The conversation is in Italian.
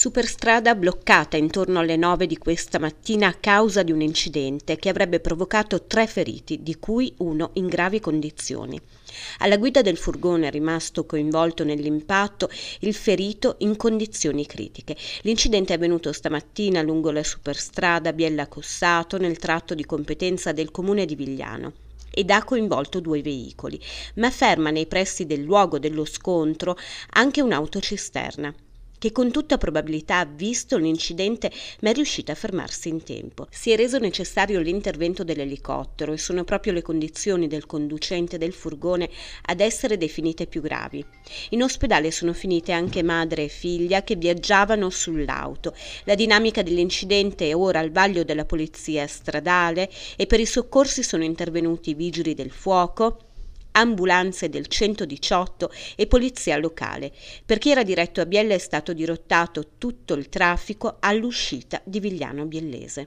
Superstrada bloccata intorno alle 9 di questa mattina a causa di un incidente che avrebbe provocato tre feriti, di cui uno in gravi condizioni. Alla guida del furgone rimasto coinvolto nell'impatto il ferito in condizioni critiche. L'incidente è avvenuto stamattina lungo la superstrada Biella Cossato nel tratto di competenza del comune di Vigliano ed ha coinvolto due veicoli, ma ferma nei pressi del luogo dello scontro anche un'autocisterna che con tutta probabilità ha visto l'incidente ma è riuscita a fermarsi in tempo. Si è reso necessario l'intervento dell'elicottero e sono proprio le condizioni del conducente del furgone ad essere definite più gravi. In ospedale sono finite anche madre e figlia che viaggiavano sull'auto. La dinamica dell'incidente è ora al vaglio della polizia stradale e per i soccorsi sono intervenuti i vigili del fuoco, ambulanze del 118 e polizia locale. Per chi era diretto a Biella è stato dirottato tutto il traffico all'uscita di Vigliano Biellese.